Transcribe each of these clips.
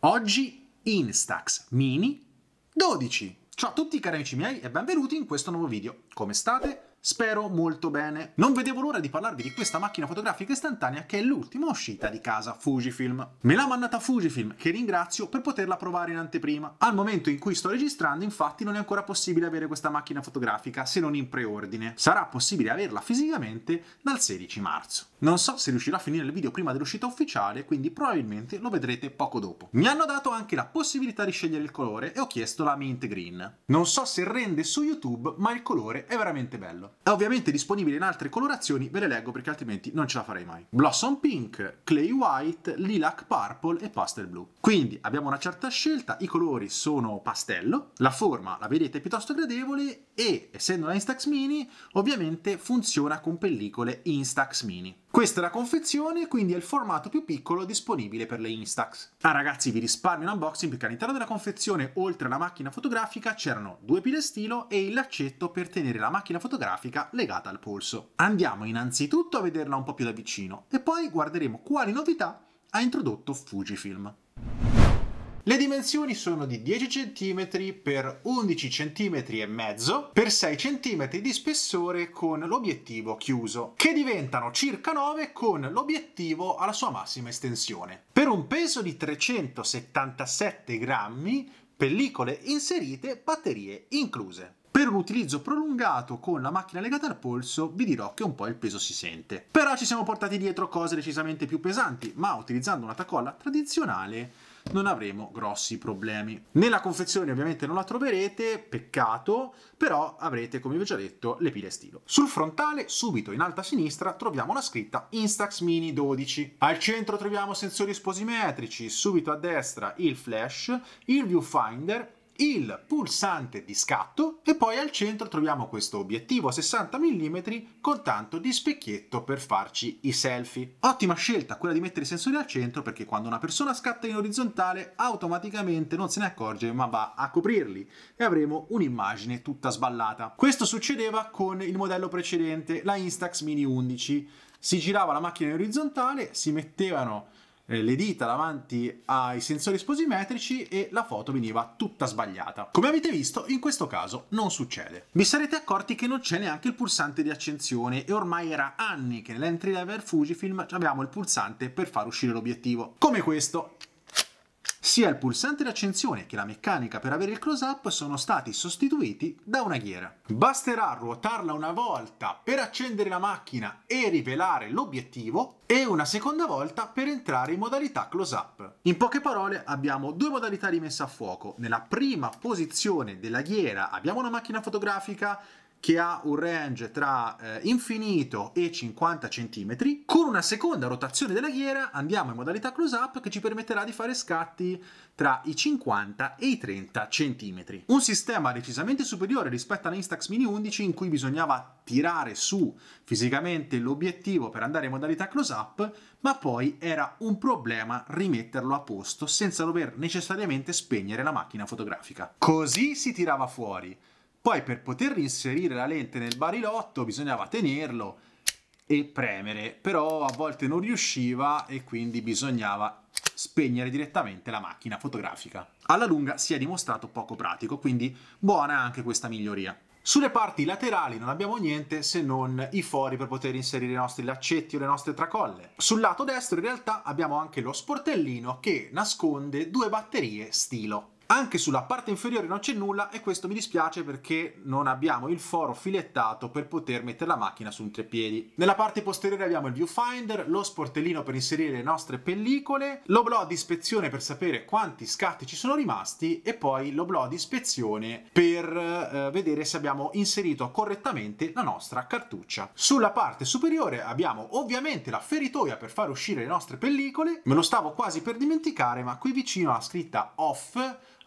Oggi Instax Mini 12. Ciao a tutti cari amici miei e benvenuti in questo nuovo video. Come state? Spero molto bene. Non vedevo l'ora di parlarvi di questa macchina fotografica istantanea che è l'ultima uscita di casa Fujifilm. Me l'ha mandata Fujifilm, che ringrazio per poterla provare in anteprima. Al momento in cui sto registrando, infatti, non è ancora possibile avere questa macchina fotografica se non in preordine. Sarà possibile averla fisicamente dal 16 marzo. Non so se riuscirò a finire il video prima dell'uscita ufficiale, quindi probabilmente lo vedrete poco dopo. Mi hanno dato anche la possibilità di scegliere il colore e ho chiesto la mint green. Non so se rende su YouTube, ma il colore è veramente bello. È ovviamente disponibile in altre colorazioni, ve le leggo perché altrimenti non ce la farei mai. Blossom Pink, Clay White, Lilac Purple e Pastel Blue. Quindi abbiamo una certa scelta, i colori sono pastello, la forma la vedete piuttosto gradevole e, essendo una Instax Mini, ovviamente funziona con pellicole Instax Mini. Questa è la confezione, quindi è il formato più piccolo disponibile per le Instax. Ah ragazzi, vi risparmio un unboxing perché all'interno della confezione, oltre alla macchina fotografica, c'erano due pile stilo e il laccetto per tenere la macchina fotografica legata al polso. Andiamo innanzitutto a vederla un po' più da vicino e poi guarderemo quali novità ha introdotto Fujifilm. Le dimensioni sono di 10 cm x 11 cm e mezzo per 6 cm di spessore con l'obiettivo chiuso, che diventano circa 9 con l'obiettivo alla sua massima estensione. Per un peso di 377 grammi, pellicole inserite, batterie incluse. Per un utilizzo prolungato con la macchina legata al polso vi dirò che un po' il peso si sente. Però ci siamo portati dietro cose decisamente più pesanti, ma utilizzando una tacolla tradizionale non avremo grossi problemi. Nella confezione ovviamente non la troverete, peccato, però avrete come vi ho già detto le pile stilo. Sul frontale, subito in alta sinistra, troviamo la scritta Instax Mini 12. Al centro troviamo sensori sposimetrici, subito a destra il flash, il viewfinder il pulsante di scatto e poi al centro troviamo questo obiettivo a 60 mm con tanto di specchietto per farci i selfie. Ottima scelta quella di mettere i sensori al centro perché quando una persona scatta in orizzontale automaticamente non se ne accorge ma va a coprirli e avremo un'immagine tutta sballata. Questo succedeva con il modello precedente, la Instax Mini 11. Si girava la macchina in orizzontale, si mettevano eh, le dita davanti ai sensori sposimetrici e la foto veniva tutta sbagliata. Come avete visto, in questo caso non succede. Vi sarete accorti che non c'è neanche il pulsante di accensione e ormai era anni che nell'entry level Fujifilm abbiamo il pulsante per far uscire l'obiettivo. Come questo, sia il pulsante di accensione che la meccanica per avere il close-up sono stati sostituiti da una ghiera. Basterà ruotarla una volta per accendere la macchina e rivelare l'obiettivo e una seconda volta per entrare in modalità close-up. In poche parole abbiamo due modalità di messa a fuoco. Nella prima posizione della ghiera abbiamo una macchina fotografica che ha un range tra eh, infinito e 50 cm. Con una seconda rotazione della ghiera andiamo in modalità close up che ci permetterà di fare scatti tra i 50 e i 30 cm. Un sistema decisamente superiore rispetto alla Instax Mini 11 in cui bisognava tirare su fisicamente l'obiettivo per andare in modalità close up, ma poi era un problema rimetterlo a posto senza dover necessariamente spegnere la macchina fotografica. Così si tirava fuori poi per poter inserire la lente nel barilotto bisognava tenerlo e premere, però a volte non riusciva e quindi bisognava spegnere direttamente la macchina fotografica. Alla lunga si è dimostrato poco pratico, quindi buona anche questa miglioria. Sulle parti laterali non abbiamo niente se non i fori per poter inserire i nostri laccetti o le nostre tracolle. Sul lato destro in realtà abbiamo anche lo sportellino che nasconde due batterie stilo. Anche sulla parte inferiore non c'è nulla e questo mi dispiace perché non abbiamo il foro filettato per poter mettere la macchina su un treppiedi. Nella parte posteriore abbiamo il viewfinder, lo sportellino per inserire le nostre pellicole, l'oblò di ispezione per sapere quanti scatti ci sono rimasti e poi l'oblò di ispezione per eh, vedere se abbiamo inserito correttamente la nostra cartuccia. Sulla parte superiore abbiamo ovviamente la feritoia per far uscire le nostre pellicole, me lo stavo quasi per dimenticare ma qui vicino alla scritta off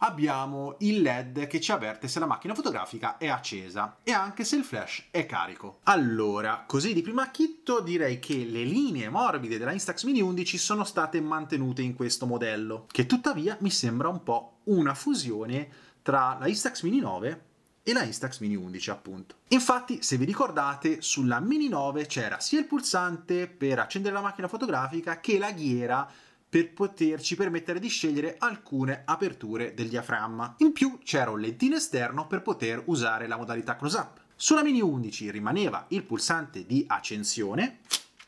abbiamo il LED che ci avverte se la macchina fotografica è accesa e anche se il flash è carico. Allora, così di prima chitto direi che le linee morbide della Instax Mini 11 sono state mantenute in questo modello, che tuttavia mi sembra un po' una fusione tra la Instax Mini 9 e la Instax Mini 11 appunto. Infatti se vi ricordate sulla Mini 9 c'era sia il pulsante per accendere la macchina fotografica che la ghiera per poterci permettere di scegliere alcune aperture del diaframma. In più c'era un lentino esterno per poter usare la modalità close up. Sulla Mini 11 rimaneva il pulsante di accensione,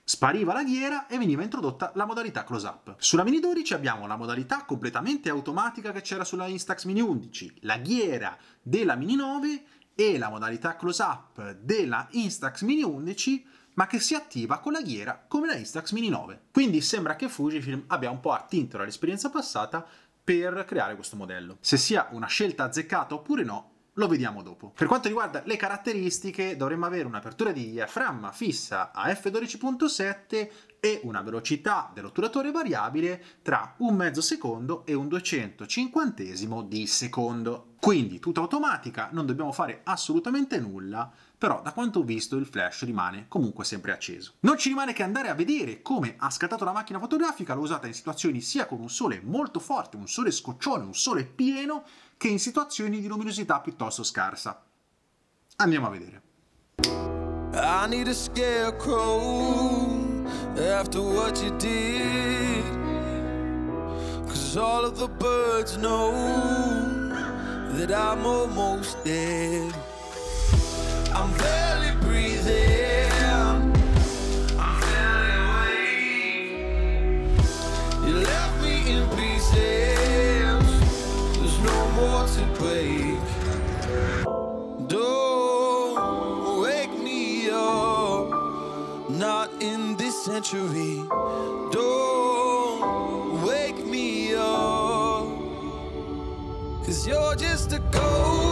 spariva la ghiera e veniva introdotta la modalità close up. Sulla Mini 12 abbiamo la modalità completamente automatica che c'era sulla Instax Mini 11, la ghiera della Mini 9 e la modalità close up della Instax Mini 11 ma che si attiva con la ghiera come la Instax Mini 9. Quindi sembra che Fujifilm abbia un po' attinto dall'esperienza passata per creare questo modello. Se sia una scelta azzeccata oppure no, lo vediamo dopo. Per quanto riguarda le caratteristiche, dovremmo avere un'apertura di diaframma fissa a f12.7 e una velocità dell'otturatore variabile tra un mezzo secondo e un 250 di secondo. Quindi tutta automatica, non dobbiamo fare assolutamente nulla, però da quanto ho visto il flash rimane comunque sempre acceso. Non ci rimane che andare a vedere come ha scattato la macchina fotografica, l'ho usata in situazioni sia con un sole molto forte, un sole scoccione, un sole pieno, che in situazioni di luminosità piuttosto scarsa. Andiamo a vedere. I need a scarecrow after what you did. Cause all of the birds know that I'm almost dead. I'm there. century. Don't wake me up, cause you're just a ghost.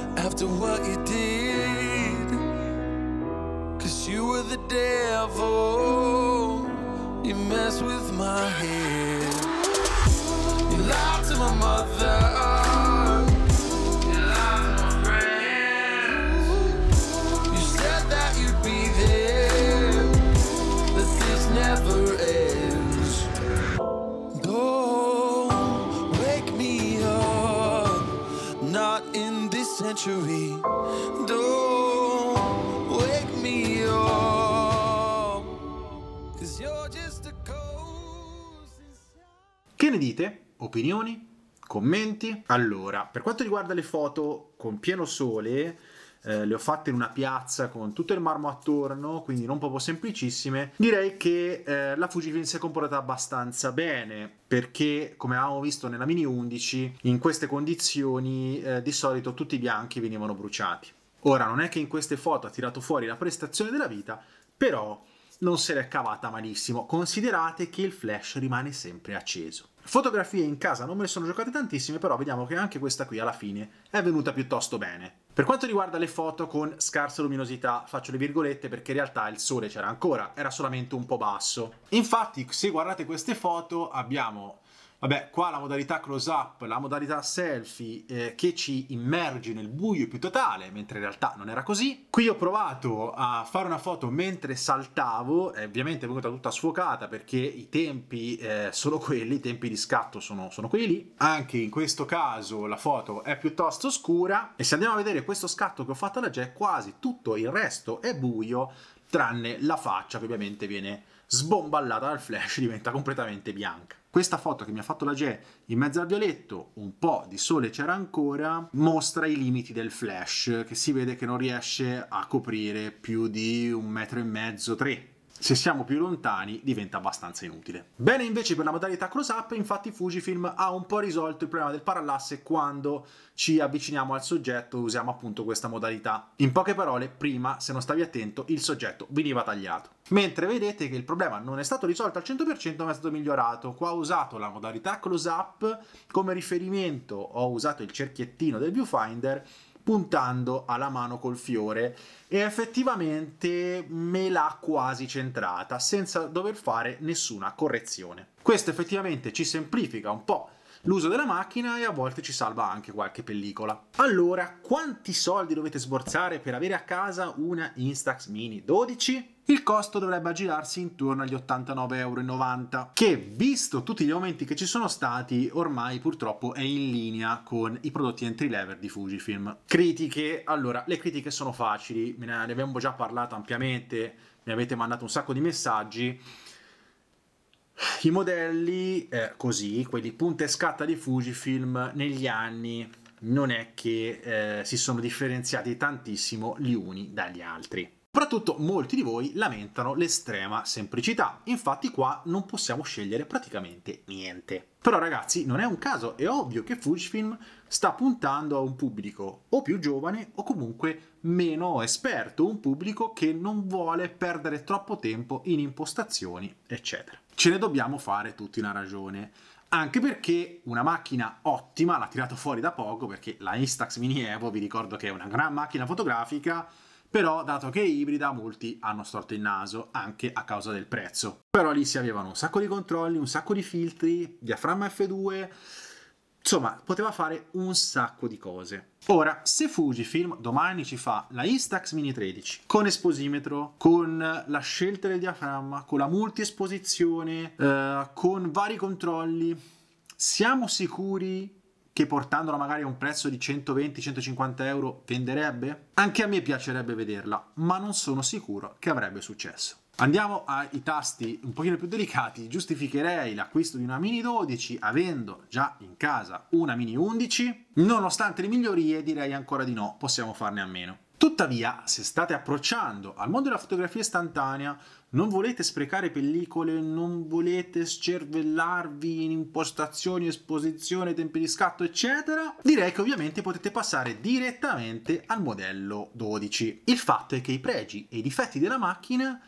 after what you did. Cause you were the devil. You messed with my head. You lied to my mother. century. Don't wake me up, cause you're just a ghost. Che ne dite? Opinioni? Commenti? Allora, per quanto riguarda le foto con pieno sole, eh, le ho fatte in una piazza con tutto il marmo attorno, quindi non proprio semplicissime. Direi che eh, la Fujifilm si è comportata abbastanza bene perché come avevamo visto nella Mini 11 in queste condizioni eh, di solito tutti i bianchi venivano bruciati. Ora non è che in queste foto ha tirato fuori la prestazione della vita, però non se l'è cavata malissimo. Considerate che il flash rimane sempre acceso. Fotografie in casa non me ne sono giocate tantissime, però vediamo che anche questa qui alla fine è venuta piuttosto bene. Per quanto riguarda le foto con scarsa luminosità, faccio le virgolette perché in realtà il sole c'era ancora, era solamente un po' basso. Infatti, se guardate queste foto, abbiamo Vabbè, qua la modalità close up, la modalità selfie eh, che ci immerge nel buio più totale, mentre in realtà non era così. Qui ho provato a fare una foto mentre saltavo, eh, ovviamente è venuta tutta sfocata perché i tempi eh, sono quelli, i tempi di scatto sono, sono quelli. Anche in questo caso la foto è piuttosto scura e se andiamo a vedere questo scatto che ho fatto alla Jack, quasi tutto il resto è buio, tranne la faccia che ovviamente viene sbomballata dal flash diventa completamente bianca. Questa foto che mi ha fatto la GE in mezzo al violetto, un po' di sole c'era ancora, mostra i limiti del flash, che si vede che non riesce a coprire più di un metro e mezzo, tre se siamo più lontani diventa abbastanza inutile. Bene invece per la modalità close up, infatti Fujifilm ha un po' risolto il problema del parallasse quando ci avviciniamo al soggetto usiamo appunto questa modalità. In poche parole, prima se non stavi attento il soggetto veniva tagliato. Mentre vedete che il problema non è stato risolto al 100% ma è stato migliorato. Qua ho usato la modalità close up come riferimento, ho usato il cerchiettino del viewfinder puntando alla mano col fiore e effettivamente me l'ha quasi centrata senza dover fare nessuna correzione. Questo effettivamente ci semplifica un po' l'uso della macchina e a volte ci salva anche qualche pellicola. Allora, quanti soldi dovete sborsare per avere a casa una Instax Mini 12? Il costo dovrebbe aggirarsi intorno agli 89,90 euro, che visto tutti gli aumenti che ci sono stati, ormai purtroppo è in linea con i prodotti entry level di Fujifilm. Critiche, allora, le critiche sono facili, ne abbiamo già parlato ampiamente, mi avete mandato un sacco di messaggi i modelli eh, così, quelli punta e scatta di Fujifilm negli anni non è che eh, si sono differenziati tantissimo gli uni dagli altri. Soprattutto molti di voi lamentano l'estrema semplicità, infatti qua non possiamo scegliere praticamente niente. Però ragazzi non è un caso, è ovvio che Fujifilm sta puntando a un pubblico o più giovane o comunque meno esperto, un pubblico che non vuole perdere troppo tempo in impostazioni eccetera. Ce ne dobbiamo fare tutti una ragione anche perché una macchina ottima, l'ha tirata fuori da poco perché la Instax Mini Evo, vi ricordo che è una gran macchina fotografica, però, dato che è ibrida, molti hanno storto il naso anche a causa del prezzo. Però lì si avevano un sacco di controlli, un sacco di filtri, diaframma F2, Insomma, poteva fare un sacco di cose. Ora, se Fujifilm domani ci fa la Instax Mini 13 con esposimetro, con la scelta del diaframma, con la multiesposizione, eh, con vari controlli, siamo sicuri che portandola magari a un prezzo di 120-150 euro venderebbe? Anche a me piacerebbe vederla, ma non sono sicuro che avrebbe successo. Andiamo ai tasti un pochino più delicati, giustificherei l'acquisto di una Mini 12 avendo già in casa una Mini 11, nonostante le migliorie direi ancora di no, possiamo farne a meno. Tuttavia, se state approcciando al mondo della fotografia istantanea, non volete sprecare pellicole, non volete scervellarvi in impostazioni, esposizione, tempi di scatto, eccetera, direi che ovviamente potete passare direttamente al modello 12. Il fatto è che i pregi e i difetti della macchina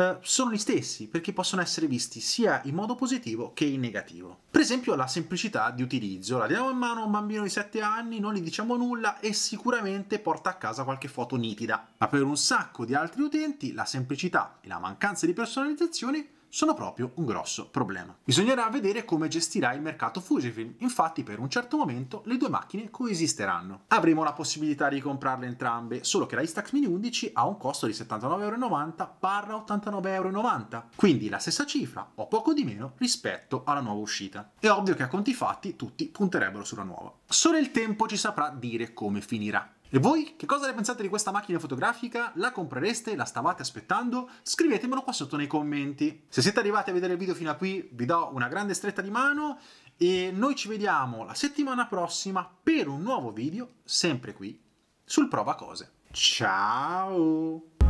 eh, sono gli stessi perché possono essere visti sia in modo positivo che in negativo. Per esempio la semplicità di utilizzo, la diamo in mano a un bambino di 7 anni, non gli diciamo nulla e sicuramente porta a casa qualche foto nitida, ma per un sacco di altri utenti la semplicità e la mancanza di personalizzazione sono proprio un grosso problema. Bisognerà vedere come gestirà il mercato Fujifilm, infatti per un certo momento le due macchine coesisteranno. Avremo la possibilità di comprarle entrambe, solo che la Instax Mini 11 ha un costo di 79,90€ barra 89,90€, quindi la stessa cifra o poco di meno rispetto alla nuova uscita. È ovvio che a conti fatti tutti punterebbero sulla nuova. Solo il tempo ci saprà dire come finirà. E voi che cosa ne pensate di questa macchina fotografica? La comprereste? La stavate aspettando? Scrivetemelo qua sotto nei commenti. Se siete arrivati a vedere il video fino a qui vi do una grande stretta di mano e noi ci vediamo la settimana prossima per un nuovo video, sempre qui, sul Prova Cose. Ciao!